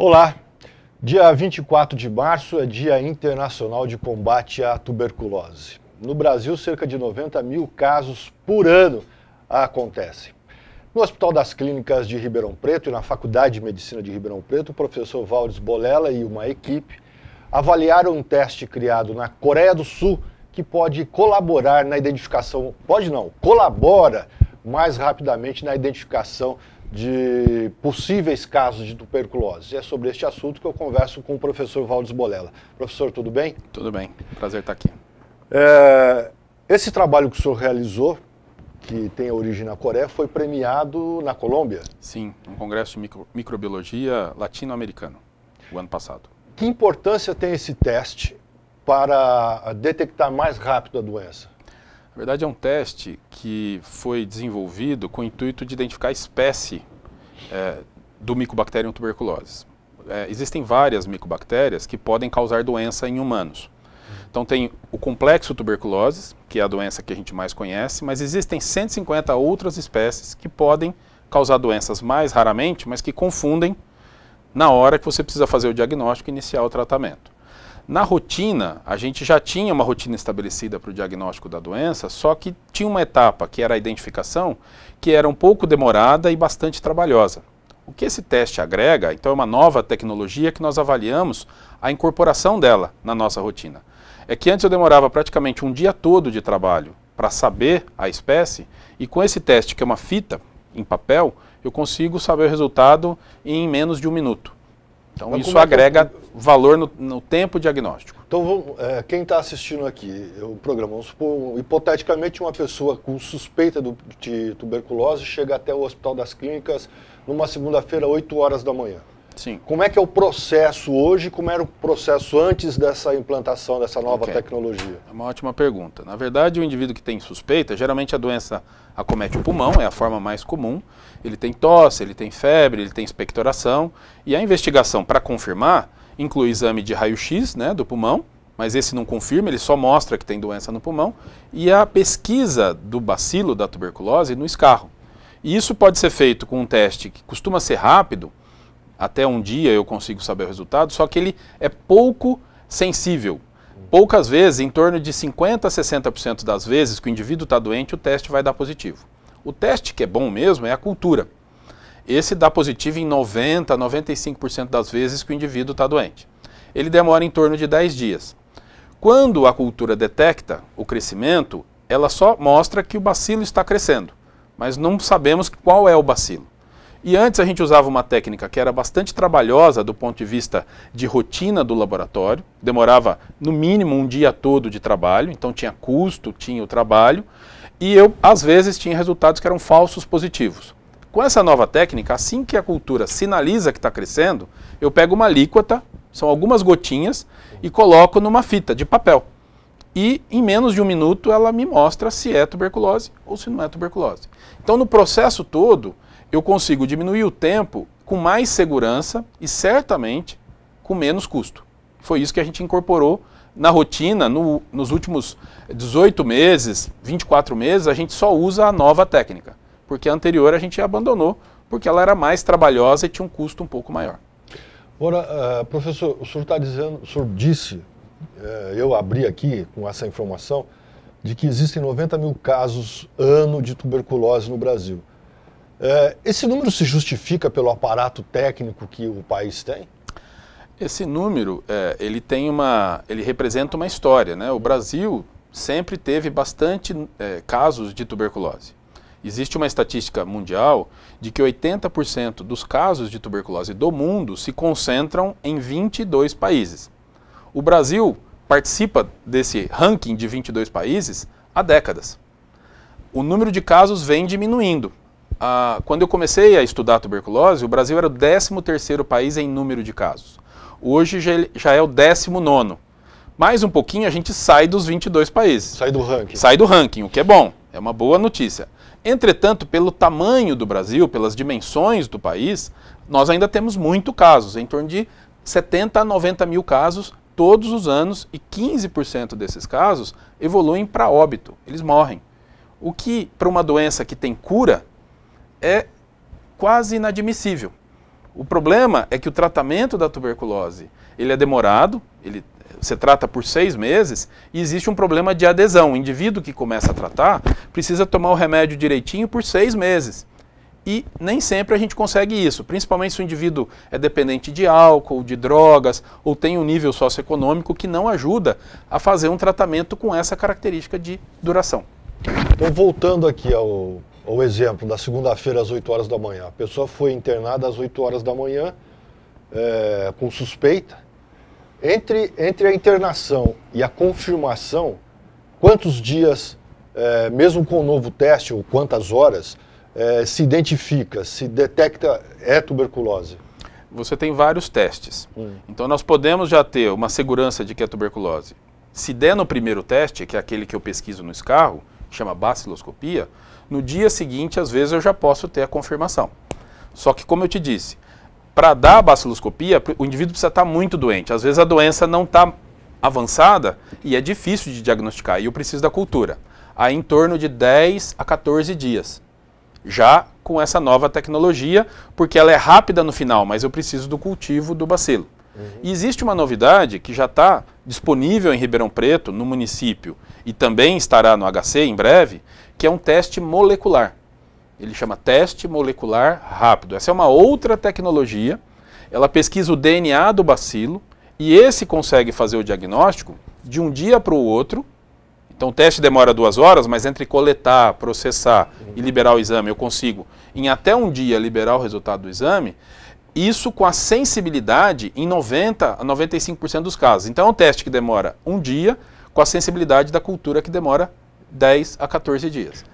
Olá! Dia 24 de março é Dia Internacional de Combate à Tuberculose. No Brasil, cerca de 90 mil casos por ano acontecem. No Hospital das Clínicas de Ribeirão Preto e na Faculdade de Medicina de Ribeirão Preto, o professor Valdes Bolela e uma equipe avaliaram um teste criado na Coreia do Sul que pode colaborar na identificação, pode não, colabora mais rapidamente na identificação de possíveis casos de tuberculose. E é sobre este assunto que eu converso com o professor Valdes Bolela. Professor, tudo bem? Tudo bem, prazer estar aqui. É, esse trabalho que o senhor realizou, que tem origem na Coreia, foi premiado na Colômbia? Sim, um congresso de micro, microbiologia latino-americano, o ano passado. Que importância tem esse teste para detectar mais rápido a doença? Na verdade, é um teste que foi desenvolvido com o intuito de identificar a espécie é, do Mycobacterium tuberculosis. É, existem várias micobactérias que podem causar doença em humanos. Então tem o complexo tuberculose, que é a doença que a gente mais conhece, mas existem 150 outras espécies que podem causar doenças mais raramente, mas que confundem na hora que você precisa fazer o diagnóstico e iniciar o tratamento. Na rotina, a gente já tinha uma rotina estabelecida para o diagnóstico da doença, só que tinha uma etapa, que era a identificação, que era um pouco demorada e bastante trabalhosa. O que esse teste agrega, então, é uma nova tecnologia que nós avaliamos a incorporação dela na nossa rotina. É que antes eu demorava praticamente um dia todo de trabalho para saber a espécie, e com esse teste, que é uma fita em papel, eu consigo saber o resultado em menos de um minuto. Então Mas isso é é agrega eu... valor no, no, tempo diagnóstico. Então, vamos, é, quem está assistindo aqui o programa, vamos supor, hipoteticamente uma pessoa com suspeita do, de tuberculose chega até o Hospital das Clínicas numa segunda-feira, 8 horas da manhã. Sim. Como é que é o processo hoje? Como era o processo antes dessa implantação dessa nova okay. tecnologia? É uma ótima pergunta. Na verdade, o indivíduo que tem suspeita, geralmente a doença acomete o pulmão, é a forma mais comum. Ele tem tosse, ele tem febre, ele tem expectoração. E a investigação para confirmar inclui exame de raio-x né, do pulmão, mas esse não confirma, ele só mostra que tem doença no pulmão, e a pesquisa do bacilo da tuberculose no escarro. E isso pode ser feito com um teste que costuma ser rápido, até um dia eu consigo saber o resultado, só que ele é pouco sensível. Poucas vezes, em torno de 50% a 60% das vezes que o indivíduo está doente, o teste vai dar positivo. O teste que é bom mesmo é a cultura. Esse dá positivo em 90% a 95% das vezes que o indivíduo está doente. Ele demora em torno de 10 dias. Quando a cultura detecta o crescimento, ela só mostra que o bacilo está crescendo, mas não sabemos qual é o bacilo. E antes a gente usava uma técnica que era bastante trabalhosa do ponto de vista de rotina do laboratório, demorava no mínimo um dia todo de trabalho, então tinha custo, tinha o trabalho, e eu às vezes tinha resultados que eram falsos positivos. Com essa nova técnica, assim que a cultura sinaliza que está crescendo, eu pego uma alíquota, são algumas gotinhas, e coloco numa fita de papel. E em menos de um minuto ela me mostra se é tuberculose ou se não é tuberculose. Então no processo todo, eu consigo diminuir o tempo com mais segurança e certamente com menos custo. Foi isso que a gente incorporou na rotina, no, nos últimos 18 meses, 24 meses, a gente só usa a nova técnica, porque a anterior a gente abandonou, porque ela era mais trabalhosa e tinha um custo um pouco maior. Ora, uh, ah, professor, o senhor está dizendo, o senhor disse, uh, eu abri aqui com essa informação, de que existem 90 mil casos ano de tuberculose no Brasil. É, esse número se justifica pelo aparato técnico que o país tem? Esse número, é, ele tem uma, ele representa uma história, né? O Brasil sempre teve bastante é, casos de tuberculose. Existe uma estatística mundial de que 80% dos casos de tuberculose do mundo se concentram em 22 países. O Brasil participa desse ranking de 22 países há décadas. O número de casos vem diminuindo. Ah, quando eu comecei a estudar tuberculose, o Brasil era o 13º país em número de casos. Hoje já é o 19 Mais um pouquinho a gente sai dos 22 países. Sai do ranking. Sai do ranking, o que é bom, é uma boa notícia. Entretanto, pelo tamanho do Brasil, pelas dimensões do país, nós ainda temos muito casos, em torno de 70 a 90 mil casos todos os anos e 15% desses casos evoluem para óbito, eles morrem. O que, para uma doença que tem cura, é quase inadmissível. O problema é que o tratamento da tuberculose ele é demorado, ele você trata por seis meses e existe um problema de adesão. O indivíduo que começa a tratar precisa tomar o remédio direitinho por seis meses. E nem sempre a gente consegue isso, principalmente se o indivíduo é dependente de álcool, de drogas ou tem um nível socioeconômico que não ajuda a fazer um tratamento com essa característica de duração. Então, voltando aqui ao o exemplo da segunda-feira às 8 horas da manhã. A pessoa foi internada às 8 horas da manhã é, com suspeita. Entre, entre a internação e a confirmação, quantos dias, é, mesmo com o novo teste ou quantas horas, é, se identifica, se detecta é tuberculose? Você tem vários testes. Hum. Então nós podemos já ter uma segurança de que é tuberculose. Se der no primeiro teste, que é aquele que eu pesquiso no escarro, chama baciloscopia, no dia seguinte, às vezes, eu já posso ter a confirmação. Só que, como eu te disse, para dar a baciloscopia, o indivíduo precisa estar tá muito doente. Às vezes, a doença não está avançada e é difícil de diagnosticar, e eu preciso da cultura. Aí, em torno de 10 a 14 dias. Já com essa nova tecnologia, porque ela é rápida no final, mas eu preciso do cultivo do bacilo. Uhum. E existe uma novidade que já está disponível em Ribeirão Preto, no município, e também estará no HC em breve, que é um teste molecular. Ele chama teste molecular rápido. Essa é uma outra tecnologia. Ela pesquisa o DNA do bacilo e esse consegue fazer o diagnóstico de um dia para o outro. Então o teste demora duas horas, mas entre coletar, processar e liberar o exame, eu consigo em até um dia liberar o resultado do exame. Isso com a sensibilidade em 90 a 95% dos casos. Então é um teste que demora um dia, com a sensibilidade da cultura que demora 10 a 14 dias.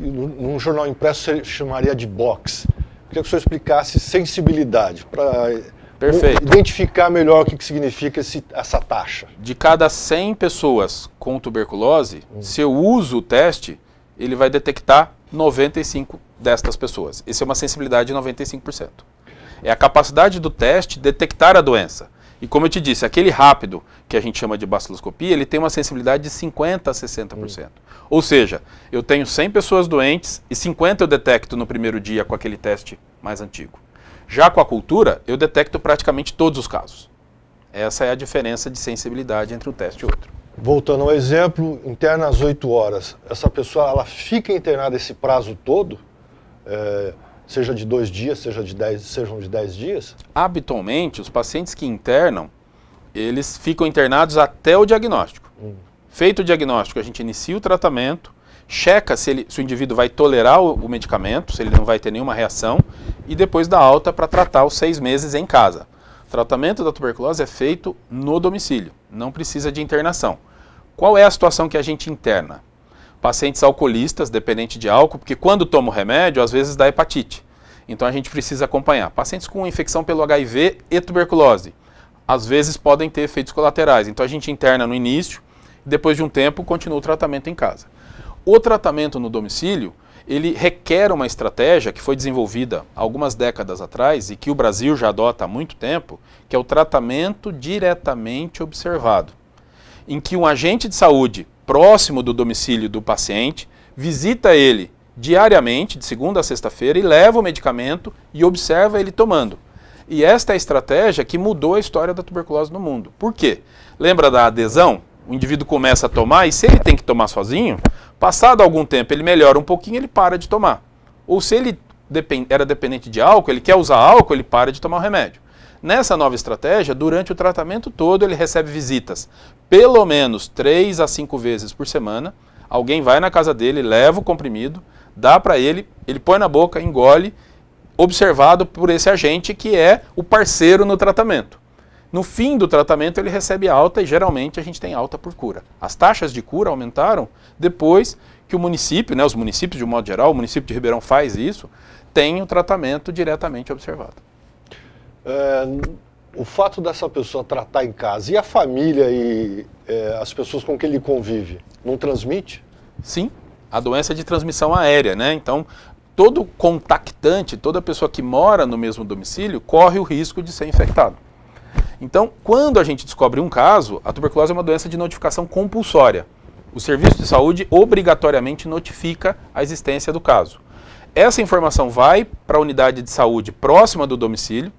num jornal impresso você chamaria de box. Queria que o senhor explicasse sensibilidade para identificar melhor o que, que significa esse, essa taxa. De cada 100 pessoas com tuberculose, hum. se eu uso o teste, ele vai detectar 95 destas pessoas. Essa é uma sensibilidade de 95%. É a capacidade do teste detectar a doença. E como eu te disse, aquele rápido, que a gente chama de baciloscopia, ele tem uma sensibilidade de 50% a 60%. Uhum. Ou seja, eu tenho 100 pessoas doentes e 50 eu detecto no primeiro dia com aquele teste mais antigo. Já com a cultura, eu detecto praticamente todos os casos. Essa é a diferença de sensibilidade entre um teste e outro. Voltando ao exemplo, interna às 8 horas. Essa pessoa ela fica internada esse prazo todo? É seja de dois dias, seja de dez, sejam de dez dias? Habitualmente, os pacientes que internam, eles ficam internados até o diagnóstico. Hum. Feito o diagnóstico, a gente inicia o tratamento, checa se, ele, se o indivíduo vai tolerar o, o medicamento, se ele não vai ter nenhuma reação, e depois dá alta para tratar os seis meses em casa. O tratamento da tuberculose é feito no domicílio, não precisa de internação. Qual é a situação que a gente interna? pacientes alcoolistas, dependentes de álcool, porque quando toma o remédio, às vezes dá hepatite. Então a gente precisa acompanhar. Pacientes com infecção pelo HIV e tuberculose, às vezes podem ter efeitos colaterais. Então a gente interna no início, depois de um tempo continua o tratamento em casa. O tratamento no domicílio, ele requer uma estratégia que foi desenvolvida algumas décadas atrás e que o Brasil já adota há muito tempo, que é o tratamento diretamente observado, em que um agente de saúde próximo do domicílio do paciente, visita ele diariamente, de segunda a sexta-feira, e leva o medicamento e observa ele tomando. E esta é a estratégia que mudou a história da tuberculose no mundo. Por quê? Lembra da adesão? O indivíduo começa a tomar e se ele tem que tomar sozinho, passado algum tempo ele melhora um pouquinho, ele para de tomar. Ou se ele era dependente de álcool, ele quer usar álcool, ele para de tomar o remédio. Nessa nova estratégia, durante o tratamento todo, ele recebe visitas, pelo menos três a cinco vezes por semana. Alguém vai na casa dele, leva o comprimido, dá para ele, ele põe na boca, engole, observado por esse agente que é o parceiro no tratamento. No fim do tratamento, ele recebe alta e geralmente a gente tem alta por cura. As taxas de cura aumentaram depois que o município, né, os municípios de um modo geral, o município de Ribeirão faz isso, tem o tratamento diretamente observado é, o fato dessa pessoa tratar em casa e a família e é, as pessoas com quem ele convive não transmite? Sim, a doença é de transmissão aérea, né? Então, todo contactante, toda pessoa que mora no mesmo domicílio, corre o risco de ser infectado. Então, quando a gente descobre um caso, a tuberculose é uma doença de notificação compulsória. O serviço de saúde obrigatoriamente notifica a existência do caso. Essa informação vai para a unidade de saúde próxima do domicílio,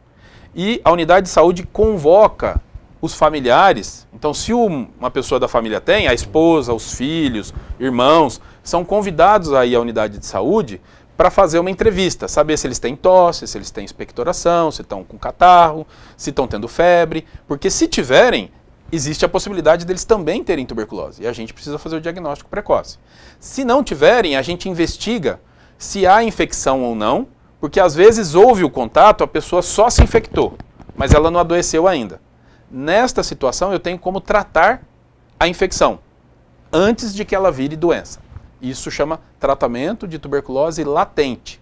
e a unidade de saúde convoca os familiares. Então, se uma pessoa da família tem, a esposa, os filhos, irmãos, são convidados aí à unidade de saúde para fazer uma entrevista, saber se eles têm tosse, se eles têm expectoração, se estão com catarro, se estão tendo febre, porque se tiverem, existe a possibilidade deles também terem tuberculose e a gente precisa fazer o diagnóstico precoce. Se não tiverem, a gente investiga se há infecção ou não porque às vezes houve o contato, a pessoa só se infectou, mas ela não adoeceu ainda. Nesta situação, eu tenho como tratar a infecção antes de que ela vire doença. Isso chama tratamento de tuberculose latente.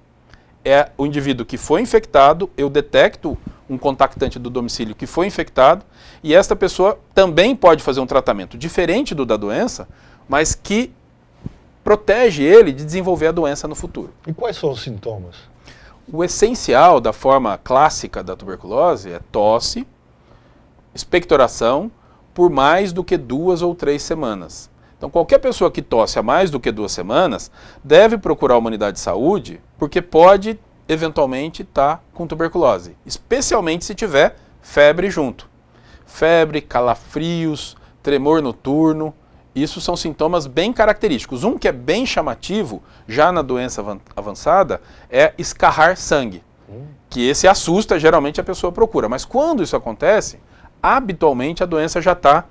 É o indivíduo que foi infectado, eu detecto um contactante do domicílio que foi infectado, e esta pessoa também pode fazer um tratamento diferente do da doença, mas que protege ele de desenvolver a doença no futuro. E quais são os sintomas? O essencial da forma clássica da tuberculose é tosse, expectoração por mais do que duas ou três semanas. Então, qualquer pessoa que tosse há mais do que duas semanas deve procurar uma unidade de saúde, porque pode eventualmente estar tá com tuberculose, especialmente se tiver febre junto. Febre, calafrios, tremor noturno, isso são sintomas bem característicos. Um que é bem chamativo, já na doença avançada, é escarrar sangue, que esse assusta, geralmente a pessoa procura. Mas quando isso acontece, habitualmente a doença já está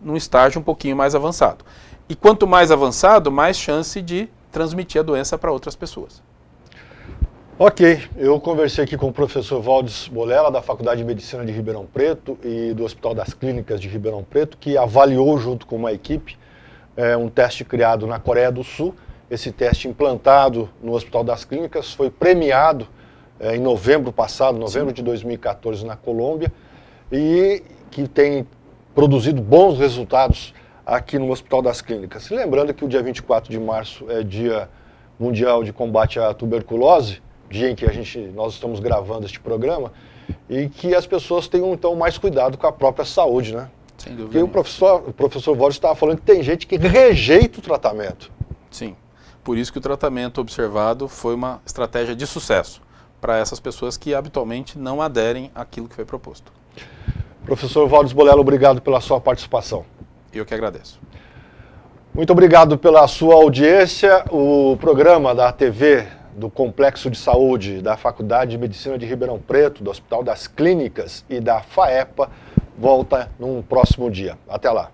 num estágio um pouquinho mais avançado. E quanto mais avançado, mais chance de transmitir a doença para outras pessoas. Ok, eu conversei aqui com o professor Valdes Bolela, da Faculdade de Medicina de Ribeirão Preto e do Hospital das Clínicas de Ribeirão Preto, que avaliou junto com uma equipe é, um teste criado na Coreia do Sul. Esse teste implantado no Hospital das Clínicas foi premiado é, em novembro passado, novembro Sim. de 2014, na Colômbia, e que tem produzido bons resultados aqui no Hospital das Clínicas. Lembrando que o dia 24 de março é dia mundial de combate à tuberculose, dia em que a gente, nós estamos gravando este programa, e que as pessoas tenham então mais cuidado com a própria saúde, né? Sem dúvida. Porque o professor, o professor Vório estava falando que tem gente que rejeita o tratamento. Sim. Por isso que o tratamento observado foi uma estratégia de sucesso para essas pessoas que habitualmente não aderem àquilo que foi proposto. Professor Valdes Bolello, obrigado pela sua participação. Eu que agradeço. Muito obrigado pela sua audiência. O programa da TV do Complexo de Saúde da Faculdade de Medicina de Ribeirão Preto, do Hospital das Clínicas e da FAEPA volta num próximo dia. Até lá!